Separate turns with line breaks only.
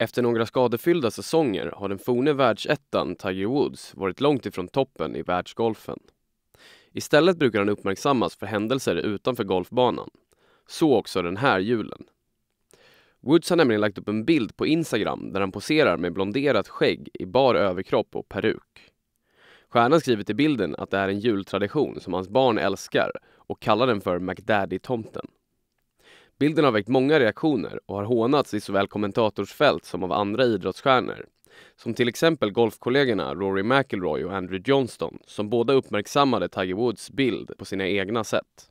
Efter några skadefyllda säsonger har den forne världsettan Tiger Woods varit långt ifrån toppen i världsgolfen. Istället brukar han uppmärksammas för händelser utanför golfbanan. Så också den här julen. Woods har nämligen lagt upp en bild på Instagram där han poserar med blonderat skägg i bar överkropp och peruk. Stjärnan skriver till bilden att det är en jultradition som hans barn älskar och kallar den för McDaddy-tomten. Bilden har väckt många reaktioner och har hånats i såväl kommentatorsfält som av andra idrottsstjärnor. Som till exempel golfkollegorna Rory McIlroy och Andrew Johnston som båda uppmärksammade Tiger Woods bild på sina egna sätt.